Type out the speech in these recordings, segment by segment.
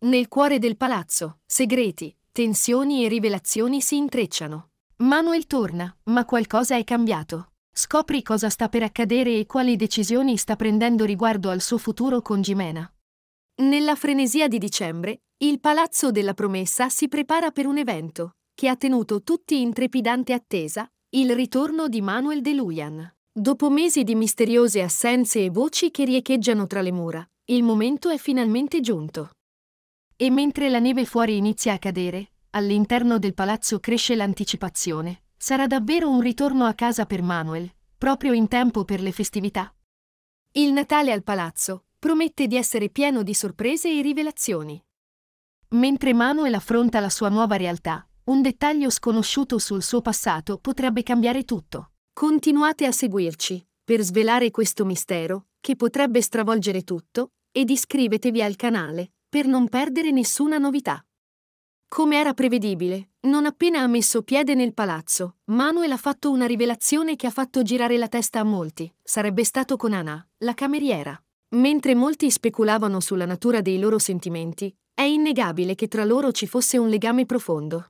Nel cuore del palazzo, segreti, tensioni e rivelazioni si intrecciano. Manuel torna, ma qualcosa è cambiato. Scopri cosa sta per accadere e quali decisioni sta prendendo riguardo al suo futuro con Gimena. Nella frenesia di dicembre, il Palazzo della Promessa si prepara per un evento che ha tenuto tutti in trepidante attesa, il ritorno di Manuel De Lujan. Dopo mesi di misteriose assenze e voci che riecheggiano tra le mura, il momento è finalmente giunto. E mentre la neve fuori inizia a cadere, all'interno del palazzo cresce l'anticipazione. Sarà davvero un ritorno a casa per Manuel, proprio in tempo per le festività. Il Natale al palazzo promette di essere pieno di sorprese e rivelazioni. Mentre Manuel affronta la sua nuova realtà, un dettaglio sconosciuto sul suo passato potrebbe cambiare tutto. Continuate a seguirci per svelare questo mistero, che potrebbe stravolgere tutto, ed iscrivetevi al canale per non perdere nessuna novità. Come era prevedibile, non appena ha messo piede nel palazzo, Manuel ha fatto una rivelazione che ha fatto girare la testa a molti. Sarebbe stato con Anna, la cameriera. Mentre molti speculavano sulla natura dei loro sentimenti, è innegabile che tra loro ci fosse un legame profondo.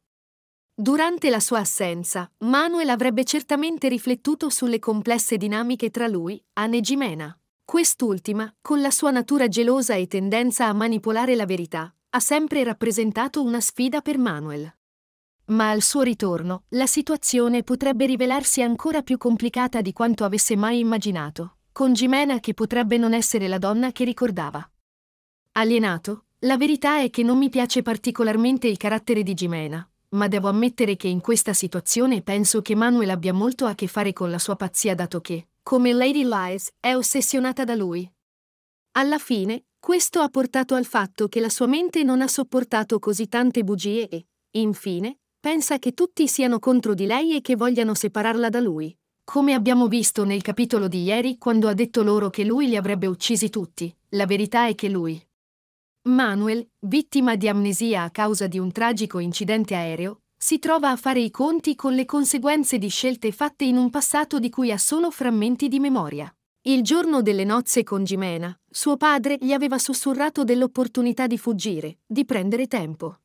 Durante la sua assenza, Manuel avrebbe certamente riflettuto sulle complesse dinamiche tra lui, Anne e Gimena. Quest'ultima, con la sua natura gelosa e tendenza a manipolare la verità, ha sempre rappresentato una sfida per Manuel. Ma al suo ritorno, la situazione potrebbe rivelarsi ancora più complicata di quanto avesse mai immaginato, con Gimena che potrebbe non essere la donna che ricordava. Alienato, la verità è che non mi piace particolarmente il carattere di Gimena, ma devo ammettere che in questa situazione penso che Manuel abbia molto a che fare con la sua pazzia dato che, come Lady Lies, è ossessionata da lui. Alla fine, questo ha portato al fatto che la sua mente non ha sopportato così tante bugie e, infine, pensa che tutti siano contro di lei e che vogliano separarla da lui, come abbiamo visto nel capitolo di ieri quando ha detto loro che lui li avrebbe uccisi tutti. La verità è che lui, Manuel, vittima di amnesia a causa di un tragico incidente aereo, si trova a fare i conti con le conseguenze di scelte fatte in un passato di cui ha solo frammenti di memoria. Il giorno delle nozze con Gimena, suo padre gli aveva sussurrato dell'opportunità di fuggire, di prendere tempo.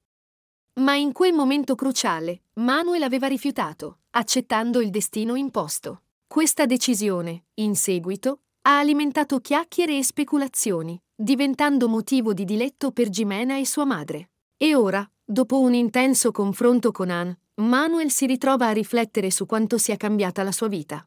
Ma in quel momento cruciale, Manuel aveva rifiutato, accettando il destino imposto. Questa decisione, in seguito, ha alimentato chiacchiere e speculazioni, diventando motivo di diletto per Gimena e sua madre. E ora, dopo un intenso confronto con Anne, Manuel si ritrova a riflettere su quanto sia cambiata la sua vita.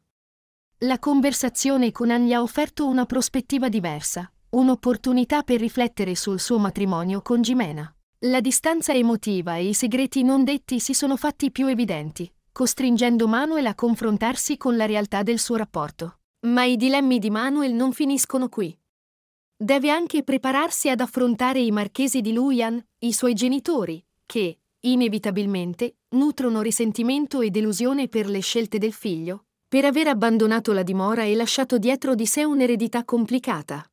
La conversazione con Anne gli ha offerto una prospettiva diversa, un'opportunità per riflettere sul suo matrimonio con Gimena. La distanza emotiva e i segreti non detti si sono fatti più evidenti, costringendo Manuel a confrontarsi con la realtà del suo rapporto. Ma i dilemmi di Manuel non finiscono qui. Deve anche prepararsi ad affrontare i marchesi di Luyan, i suoi genitori, che, inevitabilmente, nutrono risentimento e delusione per le scelte del figlio, per aver abbandonato la dimora e lasciato dietro di sé un'eredità complicata.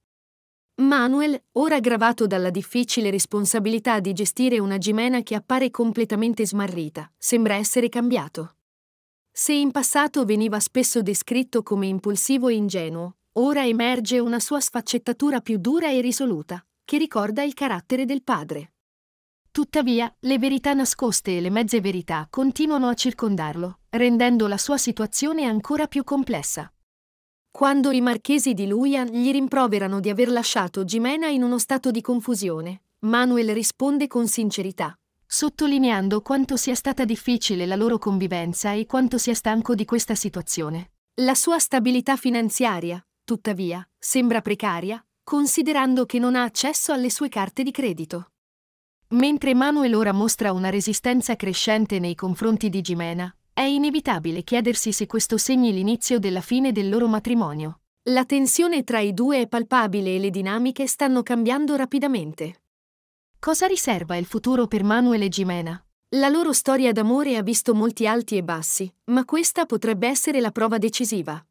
Manuel, ora gravato dalla difficile responsabilità di gestire una Gimena che appare completamente smarrita, sembra essere cambiato. Se in passato veniva spesso descritto come impulsivo e ingenuo, Ora emerge una sua sfaccettatura più dura e risoluta, che ricorda il carattere del padre. Tuttavia, le verità nascoste e le mezze verità continuano a circondarlo, rendendo la sua situazione ancora più complessa. Quando i marchesi di Luia gli rimproverano di aver lasciato Jimena in uno stato di confusione, Manuel risponde con sincerità, sottolineando quanto sia stata difficile la loro convivenza e quanto sia stanco di questa situazione. La sua stabilità finanziaria, tuttavia, sembra precaria, considerando che non ha accesso alle sue carte di credito. Mentre Manuel ora mostra una resistenza crescente nei confronti di Gimena, è inevitabile chiedersi se questo segni l'inizio della fine del loro matrimonio. La tensione tra i due è palpabile e le dinamiche stanno cambiando rapidamente. Cosa riserva il futuro per Manuel e Gimena? La loro storia d'amore ha visto molti alti e bassi, ma questa potrebbe essere la prova decisiva.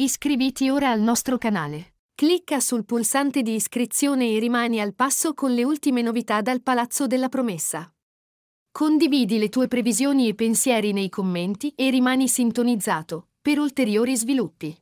Iscriviti ora al nostro canale. Clicca sul pulsante di iscrizione e rimani al passo con le ultime novità dal Palazzo della Promessa. Condividi le tue previsioni e pensieri nei commenti e rimani sintonizzato per ulteriori sviluppi.